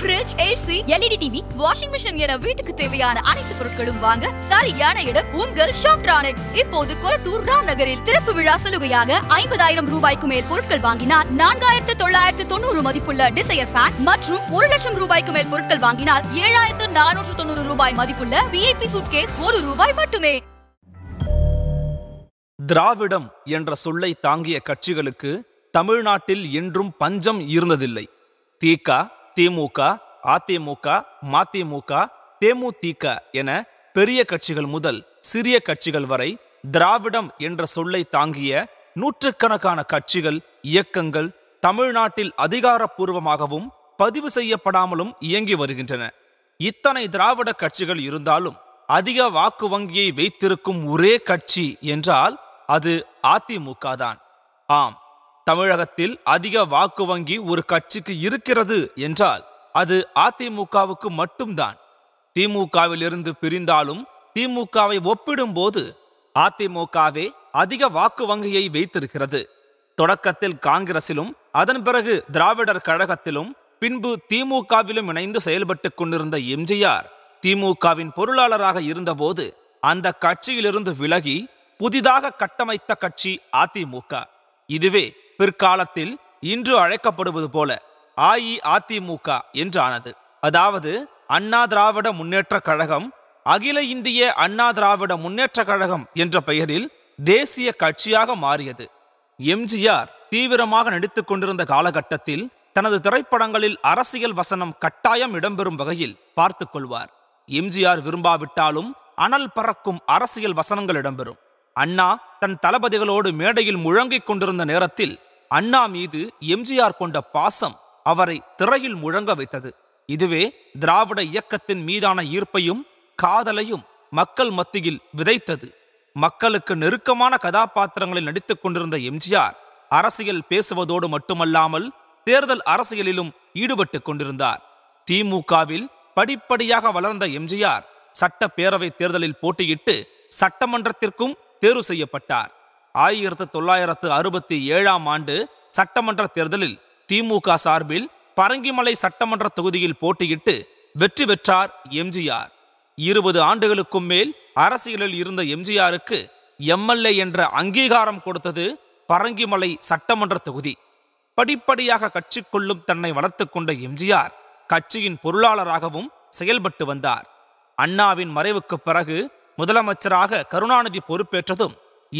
fridge AC LED TV washing machine என வீட்டுக்கு தேவையான அனைத்து பொருட்களும் வாங்க சரியான இடம் உங்கள் ஷாப்ட்ரானிக்ஸ் இப்போது கொளத்தூர் ராம் நகரில் திறப்பு விழா சலுகையாக ஐம்பதாயிரம் ரூபாய்க்கு மேல் பொருட்கள் வாங்கினால் நான்காயிரத்து தொள்ளாயிரத்து தொண்ணூறு மதிப்புள்ள டிசையர் ஃபேன் மற்றும் ஒரு லட்சம் ரூபாய்க்கு மேல் பொருட்கள் வாங்கினால் ஏழாயிரத்து நானூற்று தொண்ணூறு ரூபாய் மதிப்புள்ள விஐபி சூட் கேஸ் ஒரு ரூபாய் மட்டுமே திராவிடம் என்ற சொல்லை தாங்கிய கட்சிகளுக்கு தமிழ்நாட்டில் என்றும் பஞ்சம் இருந்ததில்லை தீக்கா திமுக அதிமுக மதிமுக தேமுதிக என பெரிய கட்சிகள் முதல் சிறிய கட்சிகள் வரை திராவிடம் என்ற சொல்லை தாங்கிய நூற்றுக்கணக்கான கட்சிகள் இயக்கங்கள் தமிழ்நாட்டில் அதிகாரப்பூர்வமாகவும் பதிவு செய்யப்படாமலும் இயங்கி வருகின்றன இத்தனை திராவிட கட்சிகள் இருந்தாலும் அதிக வாக்கு வங்கியை வைத்திருக்கும் ஒரே கட்சி என்றால் அது அதிமுக தான் ஆம் தமிழகத்தில் அதிக வாக்கு வங்கி ஒரு கட்சிக்கு இருக்கிறது என்றால் அது அதிமுகவுக்கு மட்டும்தான் திமுகவிலிருந்து பிரிந்தாலும் திமுகவை ஒப்பிடும்போது அதிமுகவே அதிக வாக்கு வங்கியை வைத்திருக்கிறது தொடக்கத்தில் காங்கிரசிலும் அதன் பிறகு திராவிடர் கழகத்திலும் பின்பு திமுகவிலும் இணைந்து செயல்பட்டு கொண்டிருந்த எம்ஜிஆர் திமுகவின் பொருளாளராக இருந்தபோது அந்த கட்சியிலிருந்து விலகி புதிதாக கட்டமைத்த கட்சி அதிமுக இதுவே பிற்காலத்தில் இன்று அழைக்கப்படுவது போல அஇஅதிமுக என்றானது அதாவது அண்ணா திராவிட முன்னேற்ற கழகம் அகில இந்திய அண்ணா திராவிட முன்னேற்ற கழகம் என்ற பெயரில் தேசிய கட்சியாக மாறியது எம்ஜிஆர் தீவிரமாக நடித்துக் கொண்டிருந்த காலகட்டத்தில் தனது திரைப்படங்களில் அரசியல் வசனம் கட்டாயம் இடம்பெறும் வகையில் பார்த்து கொள்வார் எம்ஜிஆர் விரும்பாவிட்டாலும் அனல் பறக்கும் அரசியல் வசனங்கள் இடம்பெறும் அண்ணா தன் தளபதிகளோடு மேடையில் முழங்கிக் கொண்டிருந்த நேரத்தில் அண்ணா மீது எம்ஜிஆர் கொண்ட பாசம் அவரை திரையில் முழங்க வைத்தது இதுவே திராவிட இயக்கத்தின் மீதான ஈர்ப்பையும் காதலையும் மக்கள் மத்தியில் விதைத்தது மக்களுக்கு நெருக்கமான கதாபாத்திரங்களில் நடித்துக் கொண்டிருந்த எம்ஜிஆர் அரசியல் பேசுவதோடு மட்டுமல்லாமல் தேர்தல் அரசியலிலும் ஈடுபட்டு கொண்டிருந்தார் திமுகவில் படிப்படியாக வளர்ந்த எம்ஜிஆர் சட்டப்பேரவை தேர்தலில் போட்டியிட்டு சட்டமன்றத்திற்கும் தேர்வு செய்யப்பட்டார் ஆயிரத்து தொள்ளாயிரத்து அறுபத்தி ஏழாம் ஆண்டு சட்டமன்ற தேர்தலில் திமுக சார்பில் பரங்கிமலை சட்டமன்ற தொகுதியில் போட்டியிட்டு வெற்றி பெற்றார் எம்ஜிஆர் இருபது ஆண்டுகளுக்கும் மேல் அரசியலில் இருந்த எம்ஜிஆருக்கு எம்எல்ஏ என்ற அங்கீகாரம் கொடுத்தது பரங்கிமலை சட்டமன்ற தொகுதி படிப்படியாக கட்சிக்குள்ளும் தன்னை வளர்த்து கொண்ட எம்ஜிஆர் கட்சியின் பொருளாளராகவும் செயல்பட்டு வந்தார் அண்ணாவின் மறைவுக்கு பிறகு முதலமைச்சராக கருணாநிதி பொறுப்பேற்றதும்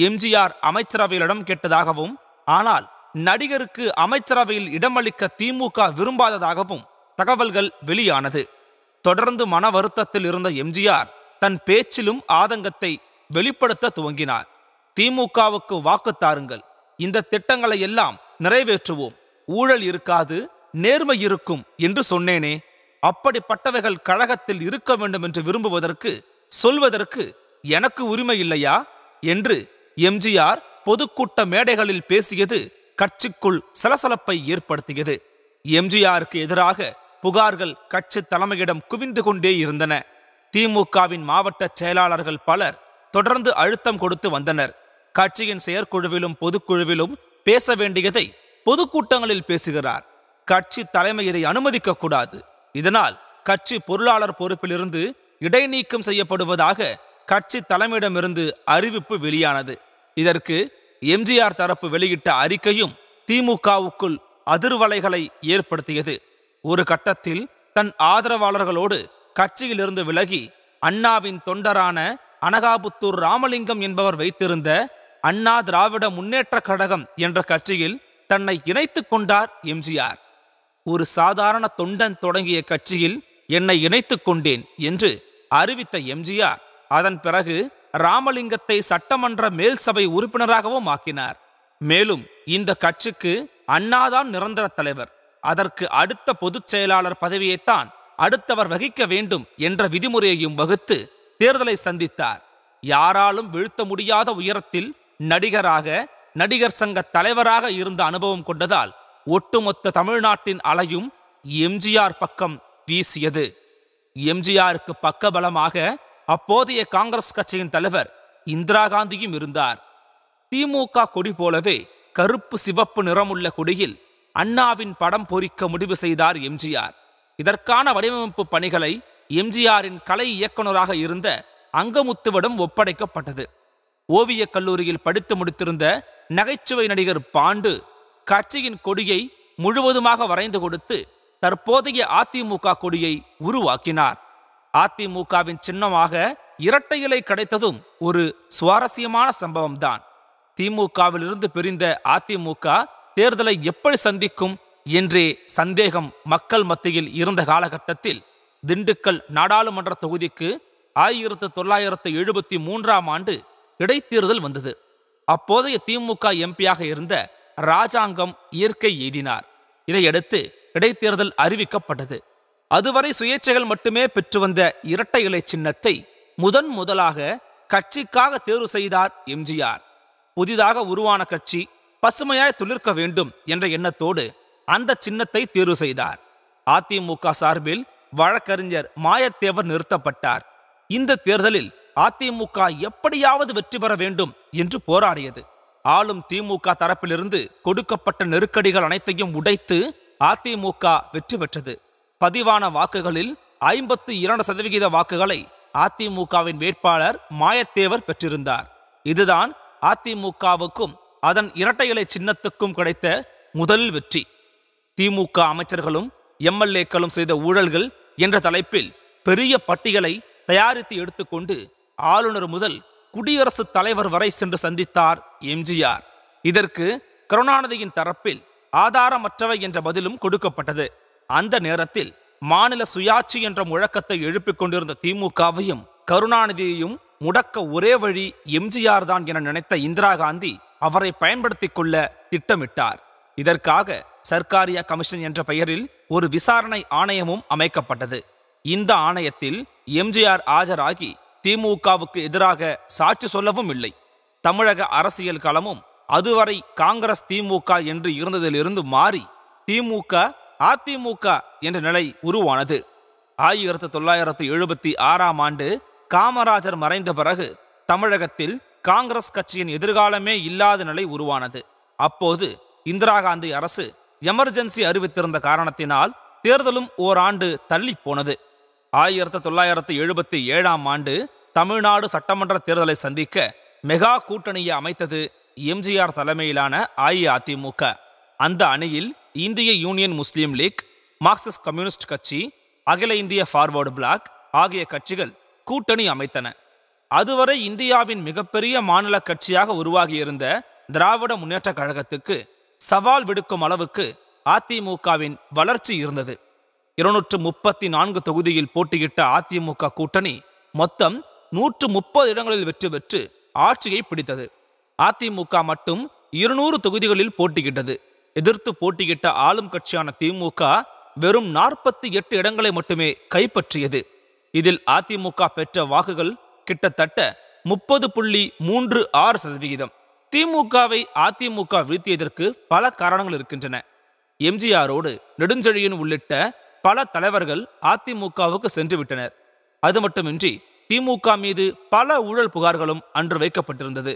எம்ஜிஆர் அமைச்சரவையிடம் கேட்டதாகவும் ஆனால் நடிகருக்கு அமைச்சரவையில் இடமளிக்க திமுக விரும்பாததாகவும் தகவல்கள் வெளியானது தொடர்ந்து மன வருத்தத்தில் இருந்த எம்ஜிஆர் தன் பேச்சிலும் ஆதங்கத்தை வெளிப்படுத்த துவங்கினார் திமுகவுக்கு வாக்கு தாருங்கள் இந்த திட்டங்களை எல்லாம் நிறைவேற்றுவோம் ஊழல் இருக்காது நேர்மை இருக்கும் என்று சொன்னேனே அப்படிப்பட்டவைகள் கழகத்தில் இருக்க வேண்டும் என்று விரும்புவதற்கு சொல்வதற்கு எனக்கு உரிமை இல்லையா என்று எம்ஜிஆர் பொதுக்கூட்ட மேடைகளில் பேசியது கட்சிக்குள் சலசலப்பை ஏற்படுத்தியது எம்ஜிஆருக்கு எதிராக புகார்கள் கட்சி தலைமையிடம் குவிந்து கொண்டே இருந்தன திமுகவின் மாவட்ட செயலாளர்கள் பலர் தொடர்ந்து அழுத்தம் கொடுத்து வந்தனர் கட்சியின் செயற்குழுவிலும் பொதுக்குழுவிலும் பேச வேண்டியதை பொதுக்கூட்டங்களில் பேசுகிறார் கட்சி தலைமை இதை அனுமதிக்க கூடாது இதனால் கட்சி பொருளாளர் பொறுப்பிலிருந்து இடைநீக்கம் செய்யப்படுவதாக கட்சி தலைமையிடமிருந்து அறிவிப்பு வெளியானது இதற்கு எம்ஜிஆர் தரப்பு வெளியிட்ட அறிக்கையும் திமுகவுக்குள் அதிர்வலைகளை ஏற்படுத்தியது ஒரு கட்டத்தில் தன் ஆதரவாளர்களோடு கட்சியிலிருந்து விலகி அண்ணாவின் தொண்டரான அனகாபுத்தூர் ராமலிங்கம் என்பவர் வைத்திருந்த அண்ணா திராவிட முன்னேற்ற கழகம் என்ற கட்சியில் தன்னை இணைத்து கொண்டார் எம்ஜிஆர் ஒரு சாதாரண தொண்டன் தொடங்கிய கட்சியில் என்னை இணைத்து கொண்டேன் என்று அறிவித்த எம்ஜிஆர் அதன் பிறகு ராமலிங்கத்தை சட்டமன்ற மேல் சபை உறுப்பினராகவும் ஆக்கினார் மேலும் இந்த கட்சிக்கு அண்ணாதான் நிரந்தர தலைவர் அதற்கு அடுத்த பொதுச் செயலாளர் பதவியைத்தான் அடுத்தவர் வகிக்க வேண்டும் என்ற விதிமுறையையும் வகுத்து தேர்தலை சந்தித்தார் யாராலும் வீழ்த்த முடியாத உயரத்தில் நடிகராக நடிகர் சங்க தலைவராக இருந்த அனுபவம் கொண்டதால் ஒட்டுமொத்த தமிழ்நாட்டின் அலையும் எம்ஜிஆர் பக்கம் வீசியது எம்ஜிஆருக்கு பக்கபலமாக அப்போதைய காங்கிரஸ் கட்சியின் தலைவர் இந்திரா காந்தியும் இருந்தார் திமுக கொடி போலவே கருப்பு சிவப்பு நிறமுள்ள கொடியில் அண்ணாவின் படம் பொறிக்க முடிவு செய்தார் எம்ஜிஆர் இதற்கான வடிவமைப்பு பணிகளை எம்ஜிஆரின் கலை இயக்குநராக இருந்த அங்கமுத்துவிடம் ஒப்படைக்கப்பட்டது ஓவியக் கல்லூரியில் படித்து முடித்திருந்த நகைச்சுவை நடிகர் பாண்டு கட்சியின் கொடியை முழுவதுமாக வரைந்து கொடுத்து தற்போதைய அதிமுக கொடியை உருவாக்கினார் அதிமுகவின் சின்னமாக இரட்டை இலை கிடைத்ததும் ஒரு சுவாரஸ்யமான சம்பவம்தான் திமுகவிலிருந்து பிரிந்த அதிமுக தேர்தலை எப்படி சந்திக்கும் என்றே சந்தேகம் மக்கள் மத்தியில் இருந்த காலகட்டத்தில் திண்டுக்கல் நாடாளுமன்ற தொகுதிக்கு ஆயிரத்து தொள்ளாயிரத்து எழுபத்தி மூன்றாம் ஆண்டு இடைத்தேர்தல் வந்தது அப்போதைய திமுக எம்பியாக இருந்த ராஜாங்கம் இயற்கை எய்தினார் இதையடுத்து இடைத்தேர்தல் அறிவிக்கப்பட்டது அதுவரை சுயேட்சைகள் மட்டுமே பெற்று வந்த இரட்டை இலை சின்னத்தை முதன் முதலாக கட்சிக்காக தேர்வு செய்தார் எம்ஜிஆர் புதிதாக உருவான கட்சி பசுமையாய் துளிர்க்க வேண்டும் என்ற எண்ணத்தோடு அந்த சின்னத்தை தேர்வு செய்தார் அதிமுக சார்பில் வழக்கறிஞர் மாயத்தேவர் நிறுத்தப்பட்டார் இந்த தேர்தலில் அதிமுக எப்படியாவது வெற்றி பெற வேண்டும் என்று போராடியது ஆளும் திமுக தரப்பிலிருந்து கொடுக்கப்பட்ட நெருக்கடிகள் அனைத்தையும் உடைத்து அதிமுக வெற்றி பெற்றது பதிவான வாக்குகளில் ஐம்பத்து இரண்டு சதவிகித வாக்குகளை அதிமுகவின் வேட்பாளர் மாயத்தேவர் பெற்றிருந்தார் இதுதான் அதிமுகவுக்கும் அதன் இரட்டை இலை சின்னத்துக்கும் கிடைத்த முதல் வெற்றி திமுக அமைச்சர்களும் எம்எல்ஏக்களும் செய்த ஊழல்கள் என்ற தலைப்பில் பெரிய பட்டியலை தயாரித்து எடுத்துக்கொண்டு ஆளுநர் முதல் குடியரசுத் தலைவர் வரை சென்று சந்தித்தார் எம்ஜிஆர் இதற்கு கருணாநிதியின் தரப்பில் ஆதாரமற்றவை என்ற பதிலும் கொடுக்கப்பட்டது அந்த நேரத்தில் மாநில சுயாட்சி என்ற முழக்கத்தை எழுப்பிக் கொண்டிருந்த திமுகவையும் கருணாநிதியையும் முடக்க ஒரே வழி எம்ஜிஆர் தான் என நினைத்த இந்திரா காந்தி அவரை பயன்படுத்திக் கொள்ள திட்டமிட்டார் இதற்காக சர்க்காரியா கமிஷன் என்ற பெயரில் ஒரு விசாரணை ஆணையமும் அமைக்கப்பட்டது இந்த ஆணையத்தில் எம்ஜிஆர் ஆஜராகி திமுகவுக்கு எதிராக சாட்சி சொல்லவும் இல்லை தமிழக அரசியல் களமும் அதுவரை காங்கிரஸ் திமுக என்று இருந்ததிலிருந்து மாறி திமுக அதிமுக என்ற நிலை உருவானது ஆயிரத்தி தொள்ளாயிரத்தி எழுபத்தி ஆறாம் ஆண்டு காமராஜர் மறைந்த பிறகு தமிழகத்தில் காங்கிரஸ் கட்சியின் எதிர்காலமே இல்லாத நிலை உருவானது அப்போது இந்திரா காந்தி அரசு எமர்ஜென்சி அறிவித்திருந்த காரணத்தினால் தேர்தலும் ஓராண்டு தள்ளி போனது ஆயிரத்தி தொள்ளாயிரத்தி எழுபத்தி ஏழாம் ஆண்டு தமிழ்நாடு சட்டமன்ற தேர்தலை சந்திக்க மெகா கூட்டணியை அமைத்தது எம்ஜிஆர் தலைமையிலான அஇஅதிமுக அந்த அணியில் இந்திய Union Muslim League Marxist Communist கட்சி அகில இந்திய ஃபார்வர்டு பிளாக் ஆகிய கட்சிகள் கூட்டணி அமைத்தன அதுவரை இந்தியாவின் மிகப்பெரிய மாநில கட்சியாக உருவாகியிருந்த திராவிட முன்னேற்ற கழகத்துக்கு சவால் விடுக்கும் அளவுக்கு அதிமுகவின் வளர்ச்சி இருந்தது இருநூற்று முப்பத்தி நான்கு தொகுதியில் போட்டியிட்ட அதிமுக கூட்டணி மொத்தம் நூற்று முப்பது இடங்களில் வெற்றி பெற்று ஆட்சியை பிடித்தது அதிமுக மட்டும் இருநூறு தொகுதிகளில் போட்டியிட்டது எதிர்த்து போட்டியிட்ட ஆளும் கட்சியான திமுக வெறும் நாற்பத்தி எட்டு இடங்களை மட்டுமே கைப்பற்றியது இதில் அதிமுக பெற்ற வாக்குகள் கிட்டத்தட்ட முப்பது புள்ளி மூன்று ஆறு சதவிகிதம் திமுகவை அதிமுக வீழ்த்தியதற்கு பல காரணங்கள் இருக்கின்றன எம்ஜிஆரோடு நெடுஞ்செழியன் உள்ளிட்ட பல தலைவர்கள் அதிமுகவுக்கு சென்று விட்டனர் அது மட்டுமின்றி திமுக மீது பல ஊழல் புகார்களும் அன்று வைக்கப்பட்டிருந்தது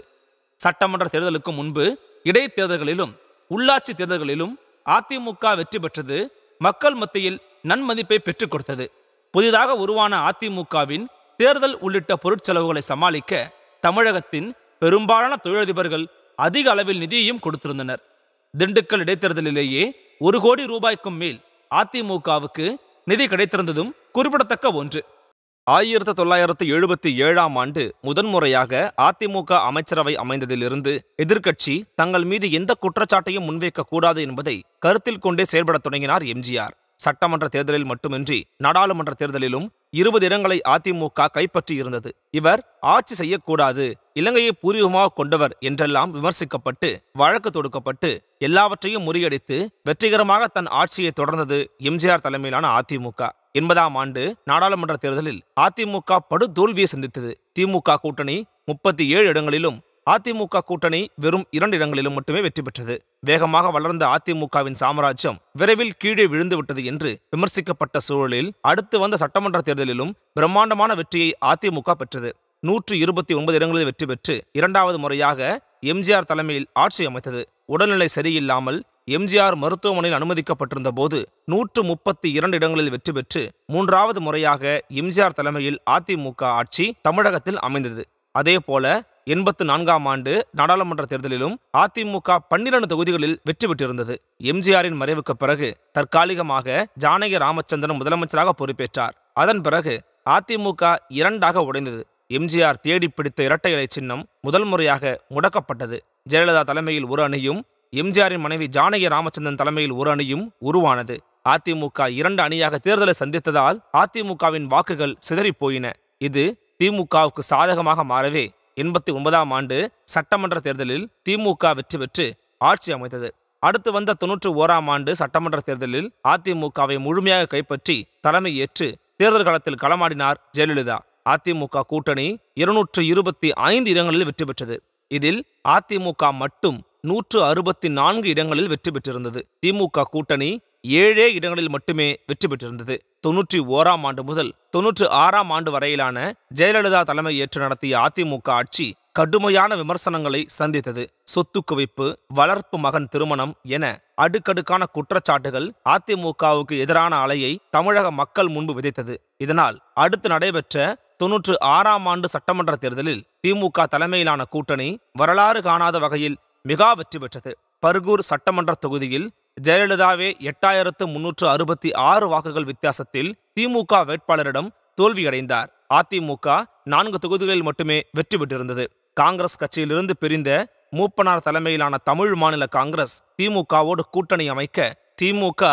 சட்டமன்ற தேர்தலுக்கு முன்பு இடைத்தேர்தல்களிலும் உள்ளாட்சி தேர்தல்களிலும் அதிமுக வெற்றி பெற்றது மக்கள் மத்தியில் நன்மதிப்பை பெற்றுக் கொடுத்தது புதிதாக உருவான அதிமுகவின் தேர்தல் உள்ளிட்ட பொருட்செலவுகளை சமாளிக்க தமிழகத்தின் பெரும்பாலான தொழிலதிபர்கள் அதிக அளவில் நிதியையும் கொடுத்திருந்தனர் திண்டுக்கல் இடைத்தேர்தலிலேயே ஒரு கோடி ரூபாய்க்கும் மேல் அதிமுகவுக்கு நிதி கிடைத்திருந்ததும் குறிப்பிடத்தக்க ஒன்று ஆயிரத்தி தொள்ளாயிரத்தி எழுபத்தி ஏழாம் ஆண்டு முதன்முறையாக அதிமுக அமைச்சரவை அமைந்ததிலிருந்து எதிர்க்கட்சி தங்கள் மீது எந்த குற்றச்சாட்டையும் முன்வைக்க கூடாது என்பதை கருத்தில் கொண்டே செயல்படத் தொடங்கினார் எம்ஜிஆர் சட்டமன்ற தேர்தலில் மட்டுமின்றி நாடாளுமன்ற தேர்தலிலும் இருபது இடங்களை அதிமுக கைப்பற்றியிருந்தது இவர் ஆட்சி செய்யக்கூடாது இலங்கையை பூர்வீகமாக கொண்டவர் என்றெல்லாம் விமர்சிக்கப்பட்டு வழக்கு தொடுக்கப்பட்டு எல்லாவற்றையும் முறியடித்து வெற்றிகரமாக தன் ஆட்சியை தொடர்ந்தது எம்ஜிஆர் தலைமையிலான அதிமுக எண்பதாம் ஆண்டு நாடாளுமன்ற தேர்தலில் அதிமுக படு தோல்வியை சந்தித்தது திமுக கூட்டணி முப்பத்தி ஏழு இடங்களிலும் அதிமுக கூட்டணி வெறும் இரண்டு இடங்களிலும் மட்டுமே வெற்றி பெற்றது வேகமாக வளர்ந்த அதிமுகவின் சாம்ராஜ்யம் விரைவில் கீழே விழுந்துவிட்டது என்று விமர்சிக்கப்பட்ட சூழலில் அடுத்து வந்த சட்டமன்ற தேர்தலிலும் பிரம்மாண்டமான வெற்றியை அதிமுக பெற்றது நூற்று இருபத்தி ஒன்பது இடங்களில் வெற்றி பெற்று இரண்டாவது முறையாக எம்ஜிஆர் தலைமையில் ஆட்சி அமைத்தது உடல்நிலை சரியில்லாமல் எம்ஜிஆர் மருத்துவமனையில் அனுமதிக்கப்பட்டிருந்த போது நூற்று முப்பத்தி இரண்டு இடங்களில் வெற்றி பெற்று மூன்றாவது முறையாக எம்ஜிஆர் தலைமையில் அதிமுக ஆட்சி தமிழகத்தில் அமைந்தது அதே போல எண்பத்து நான்காம் ஆண்டு நாடாளுமன்ற தேர்தலிலும் அதிமுக பன்னிரண்டு தொகுதிகளில் வெற்றி பெற்றிருந்தது எம்ஜிஆரின் மறைவுக்கு பிறகு தற்காலிகமாக ஜானகி ராமச்சந்திரன் முதலமைச்சராக பொறுப்பேற்றார் அதன் பிறகு அதிமுக இரண்டாக உடைந்தது எம்ஜிஆர் தேடி பிடித்த இரட்டை இலை சின்னம் முதல் முறையாக முடக்கப்பட்டது ஜெயலலிதா தலைமையில் ஒரு அணியும் எம்ஜிஆரின் மனைவி ஜானகி ராமச்சந்திரன் தலைமையில் ஒரு அணியும் உருவானது அதிமுக இரண்டு அணியாக தேர்தலை சந்தித்ததால் அதிமுகவின் வாக்குகள் சிதறிப்போயின இது திமுகவுக்கு சாதகமாக மாறவே எண்பத்தி ஒன்பதாம் ஆண்டு சட்டமன்ற தேர்தலில் திமுக வெற்றி பெற்று ஆட்சி அமைத்தது அடுத்து வந்த தொன்னூற்று ஓராம் ஆண்டு சட்டமன்ற தேர்தலில் அதிமுகவை முழுமையாக கைப்பற்றி தலைமை ஏற்று தேர்தல் களத்தில் களமாடினார் ஜெயலலிதா அதிமுக கூட்டணி இருநூற்று இருபத்தி ஐந்து இடங்களில் வெற்றி பெற்றது இதில் அதிமுக மட்டும் நூற்று அறுபத்தி நான்கு இடங்களில் வெற்றி பெற்றிருந்தது திமுக கூட்டணி ஏழே இடங்களில் மட்டுமே வெற்றி பெற்றிருந்தது தொன்னூற்றி ஓராம் ஆண்டு முதல் தொன்னூற்றி ஆறாம் ஆண்டு வரையிலான ஜெயலலிதா தலைமை ஏற்று நடத்திய அதிமுக ஆட்சி கடுமையான விமர்சனங்களை சந்தித்தது சொத்து குவிப்பு வளர்ப்பு மகன் திருமணம் என அடுக்கடுக்கான குற்றச்சாட்டுகள் அதிமுகவுக்கு எதிரான அலையை தமிழக மக்கள் முன்பு விதைத்தது இதனால் அடுத்து நடைபெற்ற தொன்னூற்று ஆறாம் ஆண்டு சட்டமன்ற தேர்தலில் திமுக தலைமையிலான கூட்டணி வரலாறு காணாத வகையில் மிகா வெற்றி பெற்றது பர்கூர் சட்டமன்ற தொகுதியில் ஜெயலலிதாவே எட்டாயிரத்து முன்னூற்று அறுபத்தி ஆறு வாக்குகள் வித்தியாசத்தில் திமுக வேட்பாளரிடம் தோல்வியடைந்தார் அதிமுக நான்கு தொகுதிகளில் மட்டுமே வெற்றி பெற்றிருந்தது காங்கிரஸ் கட்சியிலிருந்து பிரிந்த மூப்பனார் தலைமையிலான தமிழ் மாநில காங்கிரஸ் திமுகவோடு கூட்டணி அமைக்க திமுக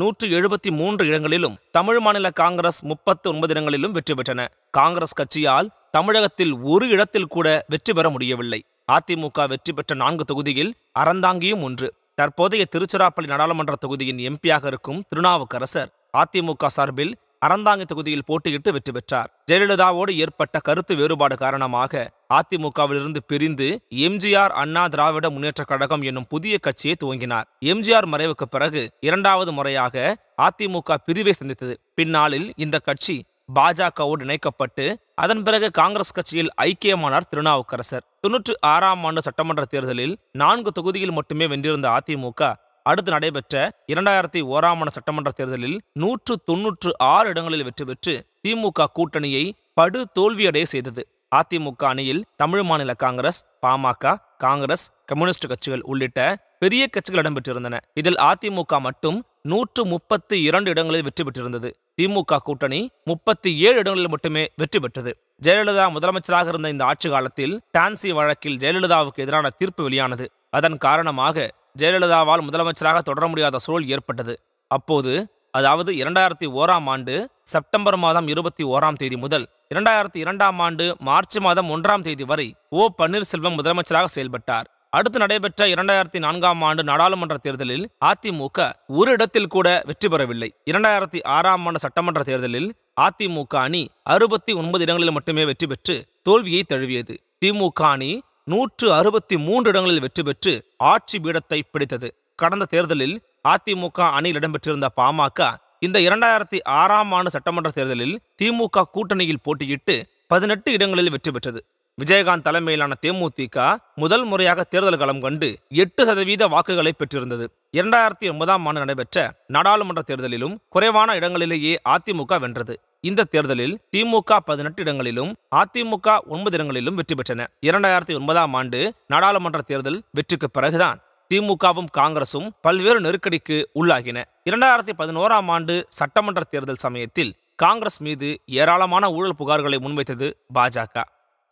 நூற்று எழுபத்தி மூன்று இடங்களிலும் தமிழ் மாநில காங்கிரஸ் முப்பத்து ஒன்பது இடங்களிலும் வெற்றி பெற்றன காங்கிரஸ் கட்சியால் தமிழகத்தில் ஒரு இடத்தில் கூட வெற்றி பெற முடியவில்லை அதிமுக வெற்றி பெற்ற நான்கு தொகுதியில் அறந்தாங்கியும் ஒன்று தற்போதைய திருச்சிராப்பள்ளி நாடாளுமன்ற தொகுதியின் எம்பியாக இருக்கும் திருநாவுக்கரசர் அதிமுக சார்பில் அறந்தாங்கி தொகுதியில் போட்டியிட்டு வெற்றி பெற்றார் ஜெயலலிதாவோடு ஏற்பட்ட கருத்து வேறுபாடு காரணமாக அதிமுகவிலிருந்து பிரிந்து எம்ஜிஆர் அண்ணா திராவிட முன்னேற்றக் கழகம் என்னும் புதிய கட்சியை துவங்கினார் எம்ஜிஆர் மறைவுக்கு பிறகு இரண்டாவது முறையாக அதிமுக பிரிவை சந்தித்தது பின்னாளில் இந்த கட்சி பாஜகவோடு இணைக்கப்பட்டு அதன் பிறகு காங்கிரஸ் கட்சியில் ஐக்கியமானார் திருநாவுக்கரசர் தொன்னூற்று ஆறாம் ஆண்டு சட்டமன்ற தேர்தலில் நான்கு தொகுதியில் மட்டுமே வென்றிருந்த அதிமுக அடுத்து நடைபெற்ற இரண்டாயிரத்தி ஓராம் ஆண்டு சட்டமன்ற தேர்தலில் நூற்று தொன்னூற்று ஆறு இடங்களில் வெற்றி பெற்று திமுக கூட்டணியை படு தோல்வியடைய செய்தது அதிமுக அணியில் தமிழ் மாநில காங்கிரஸ் பாமக காங்கிரஸ் கம்யூனிஸ்ட் கட்சிகள் உள்ளிட்ட பெரிய கட்சிகள் இடம்பெற்றிருந்தன இதில் அதிமுக மட்டும் நூற்று முப்பத்தி இரண்டு இடங்களில் வெற்றி பெற்றிருந்தது திமுக கூட்டணி முப்பத்தி ஏழு இடங்களில் மட்டுமே வெற்றி பெற்றது ஜெயலலிதா முதலமைச்சராக இருந்த இந்த ஆட்சி காலத்தில் டான்சி வழக்கில் ஜெயலலிதாவுக்கு எதிரான தீர்ப்பு வெளியானது அதன் காரணமாக ஜெயலலிதாவால் முதலமைச்சராக தொடர முடியாத சூழல் ஏற்பட்டது அப்போது அதாவது இரண்டாயிரத்தி ஓராம் ஆண்டு செப்டம்பர் மாதம் இருபத்தி ஓராம் தேதி முதல் இரண்டாயிரத்தி இரண்டாம் ஆண்டு மார்ச் மாதம் ஒன்றாம் தேதி வரை ஓ பன்னீர்செல்வம் முதலமைச்சராக செயல்பட்டார் அடுத்து நடைபெற்ற இரண்டாயிரத்தி நான்காம் ஆண்டு நாடாளுமன்ற தேர்தலில் அதிமுக ஒரு இடத்தில் கூட வெற்றி பெறவில்லை இரண்டாயிரத்தி ஆறாம் ஆண்டு சட்டமன்ற தேர்தலில் அதிமுக அணி அறுபத்தி ஒன்பது இடங்களில் மட்டுமே வெற்றி பெற்று தோல்வியை தழுவியது திமுக அணி நூற்று அறுபத்தி மூன்று இடங்களில் வெற்றி பெற்று ஆட்சி பீடத்தை பிடித்தது கடந்த தேர்தலில் அதிமுக அணியில் இடம்பெற்றிருந்த பாமக இந்த இரண்டாயிரத்தி ஆறாம் ஆண்டு சட்டமன்ற தேர்தலில் திமுக கூட்டணியில் போட்டியிட்டு பதினெட்டு இடங்களில் வெற்றி பெற்றது விஜயகாந்த் தலைமையிலான தேமுதிக முதல் முறையாக தேர்தல் களம் கண்டு எட்டு சதவீத வாக்குகளை பெற்றிருந்தது இரண்டாயிரத்தி ஒன்பதாம் ஆண்டு நடைபெற்ற நாடாளுமன்ற தேர்தலிலும் குறைவான இடங்களிலேயே அதிமுக வென்றது இந்த தேர்தலில் திமுக பதினெட்டு இடங்களிலும் அதிமுக ஒன்பது இடங்களிலும் வெற்றி பெற்றன இரண்டாயிரத்தி ஒன்பதாம் ஆண்டு நாடாளுமன்ற தேர்தல் வெற்றிக்கு பிறகுதான் திமுகவும் காங்கிரசும் பல்வேறு நெருக்கடிக்கு உள்ளாகின இரண்டாயிரத்தி பதினோராம் ஆண்டு சட்டமன்ற தேர்தல் சமயத்தில் காங்கிரஸ் மீது ஏராளமான ஊழல் புகார்களை முன்வைத்தது பாஜக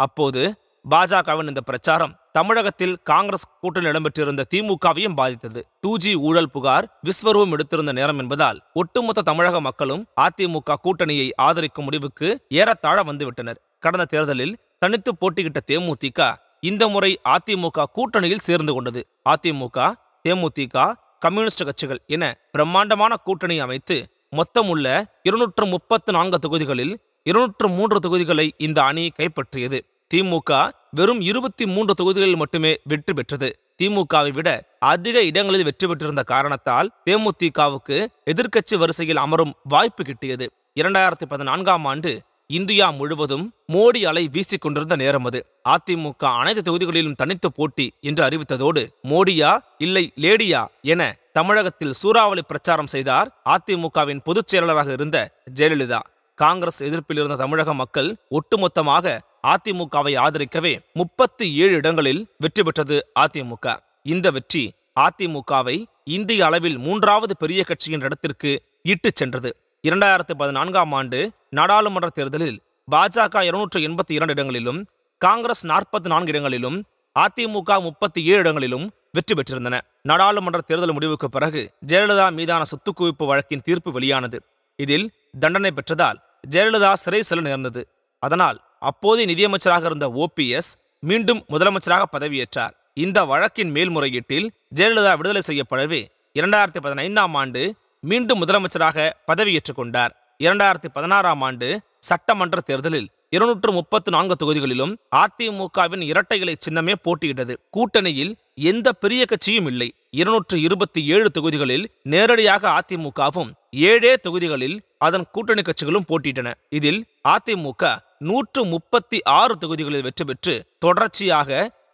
அப்போது பாஜகவின் இந்த பிரச்சாரம் தமிழகத்தில் காங்கிரஸ் கூட்டணி இடம்பெற்றிருந்த திமுகவையும் பாதித்தது டூ ஜி ஊழல் புகார் விஸ்வரூபம் எடுத்திருந்த நேரம் என்பதால் ஒட்டுமொத்த தமிழக மக்களும் அதிமுக கூட்டணியை ஆதரிக்கும் முடிவுக்கு ஏறத்தாழ வந்துவிட்டனர் கடந்த தேர்தலில் தனித்து போட்டியிட்ட தேமுதிக இந்த முறை அதிமுக கூட்டணியில் சேர்ந்து கொண்டது அதிமுக தேமுதிக கம்யூனிஸ்ட் கட்சிகள் என பிரம்மாண்டமான கூட்டணி அமைத்து மொத்தமுள்ள இருநூற்று முப்பத்து நான்கு தொகுதிகளில் இருநூற்று மூன்று தொகுதிகளை இந்த அணி கைப்பற்றியது திமுக வெறும் இருபத்தி மூன்று தொகுதிகளில் மட்டுமே வெற்றி பெற்றது திமுகவை விட அதிக இடங்களில் வெற்றி பெற்றிருந்த காரணத்தால் தேமுதிகவுக்கு எதிர்க்கட்சி வரிசையில் அமரும் வாய்ப்பு கிட்டியது இரண்டாயிரத்தி பதினான்காம் ஆண்டு இந்தியா முழுவதும் மோடி அலை வீசிக் கொண்டிருந்த நேரம் அது அதிமுக அனைத்து தொகுதிகளிலும் தனித்து போட்டி என்று அறிவித்ததோடு மோடியா இல்லை லேடியா என தமிழகத்தில் சூறாவளி பிரச்சாரம் செய்தார் அதிமுகவின் பொதுச் செயலாளராக இருந்த ஜெயலலிதா காங்கிரஸ் எதிர்ப்பில் இருந்த தமிழக மக்கள் ஒட்டுமொத்தமாக அதிமுகவை ஆதரிக்கவே முப்பத்தி ஏழு இடங்களில் வெற்றி பெற்றது அதிமுக இந்த வெற்றி அதிமுகவை இந்திய அளவில் மூன்றாவது பெரிய கட்சியின் இடத்திற்கு இட்டுச் சென்றது இரண்டாயிரத்து பதினான்காம் ஆண்டு நாடாளுமன்ற தேர்தலில் பாஜக இருநூற்று எண்பத்தி இரண்டு இடங்களிலும் காங்கிரஸ் நாற்பத்தி நான்கு இடங்களிலும் அதிமுக முப்பத்தி ஏழு இடங்களிலும் வெற்றி பெற்றிருந்தன நாடாளுமன்ற தேர்தல் முடிவுக்கு பிறகு ஜெயலலிதா மீதான சொத்து குவிப்பு வழக்கின் தீர்ப்பு வெளியானது இதில் தண்டனை பெற்றதால் ஜெயலலிதா சிறை செல்ல நேர்ந்தது அதனால் அப்போதைய நிதியமைச்சராக இருந்த ஓபிஎஸ் மீண்டும் முதலமைச்சராக பதவியேற்றார் இந்த வழக்கின் மேல்முறையீட்டில் ஜெயலலிதா விடுதலை செய்யப்படவே இரண்டாயிரத்தி பதினைந்தாம் ஆண்டு மீண்டும் முதலமைச்சராக பதவியேற்றுக் கொண்டார் இரண்டாயிரத்தி பதினாறாம் ஆண்டு சட்டமன்ற தேர்தலில் இருநூற்று முப்பத்தி நான்கு தொகுதிகளிலும் அதிமுகவின் இரட்டை இலை சின்னமே போட்டியிட்டது கூட்டணியில் எந்த பெரிய கட்சியும் இல்லை இருநூற்று இருபத்தி ஏழு தொகுதிகளில் நேரடியாக அதிமுகவும் ஏழே தொகுதிகளில் அதன் கூட்டணி கட்சிகளும் போட்டியிட்டன இதில் அதிமுக நூற்று முப்பத்தி ஆறு தொகுதிகளில் வெற்றி பெற்று தொடர்ச்சியாக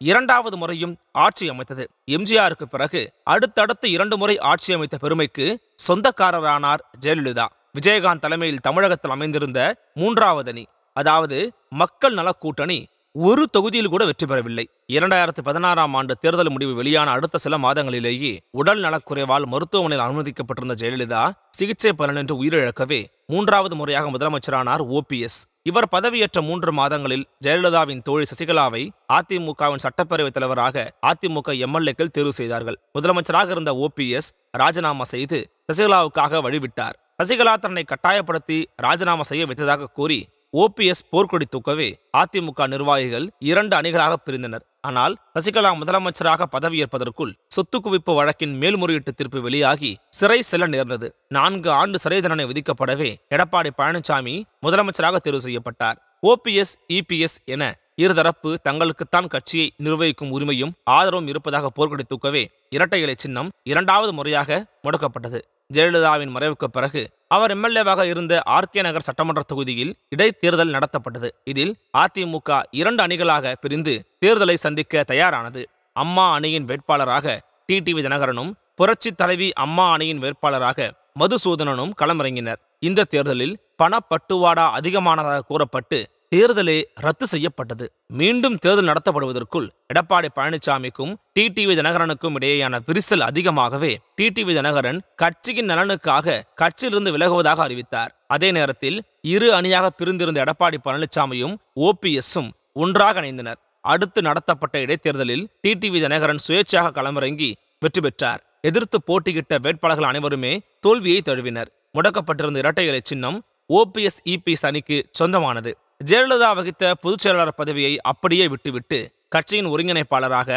இரண்டாவது முறையும் ஆட்சி அமைத்தது எம்ஜிஆருக்கு பிறகு அடுத்தடுத்து இரண்டு முறை ஆட்சி அமைத்த பெருமைக்கு சொந்தக்காரரானார் ஜெயலலிதா விஜயகாந்த் தலைமையில் தமிழகத்தில் அமைந்திருந்த மூன்றாவது அணி அதாவது மக்கள் நல கூட்டணி ஒரு தொகுதியில் கூட வெற்றி பெறவில்லை இரண்டாயிரத்தி பதினாறாம் ஆண்டு தேர்தல் முடிவு வெளியான அடுத்த சில மாதங்களிலேயே உடல் நலக்குறைவால் மருத்துவமனையில் அனுமதிக்கப்பட்டிருந்த ஜெயலலிதா சிகிச்சை பலனின்றி உயிரிழக்கவே மூன்றாவது முறையாக முதலமைச்சரானார் ஓபிஎஸ் இவர் பதவியேற்ற மூன்று மாதங்களில் ஜெயலலிதாவின் தோழி சசிகலாவை அதிமுகவின் சட்டப்பேரவைத் தலைவராக அதிமுக எம்எல்ஏக்கள் தேர்வு செய்தார்கள் முதலமைச்சராக இருந்த ஓபிஎஸ் ராஜினாமா செய்து சசிகலாவுக்காக வழிவிட்டார் சசிகலா தன்னை கட்டாயப்படுத்தி ராஜினாமா செய்ய வைத்ததாக கூறி ஓபிஎஸ் போர்க்கொடி தூக்கவே அதிமுக நிர்வாகிகள் இரண்டு அணிகளாக பிரிந்தனர் ஆனால் சசிகலா முதலமைச்சராக பதவியேற்பதற்குள் சொத்து குவிப்பு வழக்கின் மேல்முறையீட்டு தீர்ப்பு வெளியாகி சிறை செல்ல நேர்ந்தது நான்கு ஆண்டு சிறை தண்டனை விதிக்கப்படவே எடப்பாடி பழனிசாமி முதலமைச்சராக தேர்வு செய்யப்பட்டார் ஓபிஎஸ் இபிஎஸ் என இருதரப்பு தங்களுக்குத்தான் கட்சியை நிர்வகிக்கும் உரிமையும் ஆதரவும் இருப்பதாக போர்க்கொடி தூக்கவே இரட்டை இலை சின்னம் இரண்டாவது முறையாக முடக்கப்பட்டது ஜெயலலிதாவின் மறைவுக்கு பிறகு அவர் எம்எல்ஏவாக இருந்த ஆர்கே நகர் சட்டமன்ற தொகுதியில் இடைத்தேர்தல் நடத்தப்பட்டது இதில் அதிமுக இரண்டு அணிகளாக பிரிந்து தேர்தலை சந்திக்க தயாரானது அம்மா அணியின் வேட்பாளராக டிடிவி தினகரனும் புரட்சி தலைவி அம்மா அணியின் வேட்பாளராக மதுசூதனனும் களமிறங்கினர் இந்த தேர்தலில் பணப்பட்டுவாடா அதிகமானதாக கூறப்பட்டு தேர்தலே ரத்து செய்யப்பட்டது மீண்டும் தேர்தல் நடத்தப்படுவதற்குள் எடப்பாடி பழனிசாமிக்கும் டிடிவி தினகரனுக்கும் இடையேயான விரிசல் அதிகமாகவே டிடிவி தினகரன் கட்சியின் நலனுக்காக கட்சியிலிருந்து விலகுவதாக அறிவித்தார் அதே நேரத்தில் இரு அணியாக பிரிந்திருந்த எடப்பாடி பழனிசாமியும் ஓபிஎஸ்ஸும் ஒன்றாக இணைந்தனர் அடுத்து நடத்தப்பட்ட இடைத்தேர்தலில் டிடிவி தினகரன் சுயேட்சையாக களமிறங்கி வெற்றி பெற்றார் எதிர்த்து போட்டியிட்ட வேட்பாளர்கள் அனைவருமே தோல்வியை தழுவினர் முடக்கப்பட்டிருந்த இரட்டை இலை சின்னம் ஓபிஎஸ் இபிஎஸ் அணிக்கு சொந்தமானது ஜெயலலிதா வகித்த பொதுச் செயலாளர் பதவியை அப்படியே விட்டுவிட்டு கட்சியின் ஒருங்கிணைப்பாளராக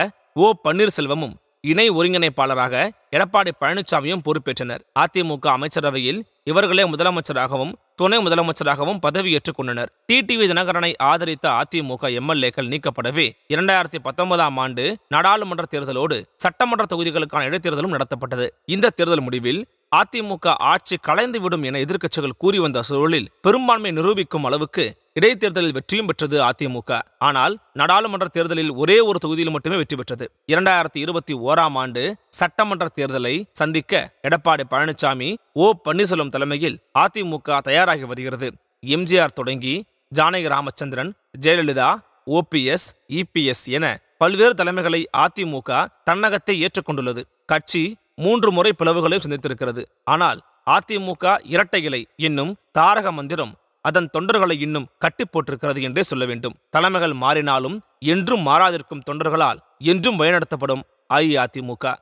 ஓ பன்னீர்செல்வமும் இணை ஒருங்கிணைப்பாளராக எடப்பாடி பழனிசாமியும் பொறுப்பேற்றனர் அதிமுக அமைச்சரவையில் இவர்களே முதலமைச்சராகவும் துணை முதலமைச்சராகவும் பதவியேற்றுக் கொண்டனர் டிடிவி தினகரனை ஆதரித்த அதிமுக எம்எல்ஏக்கள் நீக்கப்படவே இரண்டாயிரத்தி பத்தொன்பதாம் ஆண்டு நாடாளுமன்ற தேர்தலோடு சட்டமன்ற தொகுதிகளுக்கான இடைத்தேர்தலும் நடத்தப்பட்டது இந்த தேர்தல் முடிவில் அதிமுக ஆட்சி கலைந்துவிடும் என எதிர்க்கட்சிகள் கூறி வந்த சூழலில் பெரும்பான்மை நிரூபிக்கும் அளவுக்கு இடைத்தேர்தலில் வெற்றியும் பெற்றது அதிமுக ஆனால் நாடாளுமன்ற தேர்தலில் ஒரே ஒரு தொகுதியில் மட்டுமே வெற்றி பெற்றது இரண்டாயிரத்தி இருபத்தி ஓராம் ஆண்டு சட்டமன்ற தேர்தலை சந்திக்க எடப்பாடி பழனிசாமி ஓ பன்னீர்செல்வம் தலைமையில் அதிமுக தயாராகி வருகிறது எம்ஜிஆர் தொடங்கி ஜானகி ராமச்சந்திரன் ஜெயலலிதா ஓபிஎஸ் இபிஎஸ் என பல்வேறு தலைமைகளை அதிமுக தன்னகத்தை ஏற்றுக்கொண்டுள்ளது கட்சி மூன்று முறை பிளவுகளையும் சந்தித்திருக்கிறது ஆனால் அதிமுக இரட்டை இலை என்னும் தாரக மந்திரம் அதன் தொண்டர்களை இன்னும் கட்டி போட்டிருக்கிறது என்றே சொல்ல வேண்டும் தலைமைகள் மாறினாலும் என்றும் மாறாதிருக்கும் தொண்டர்களால் என்றும் வழிநடத்தப்படும் அஇஅதிமுக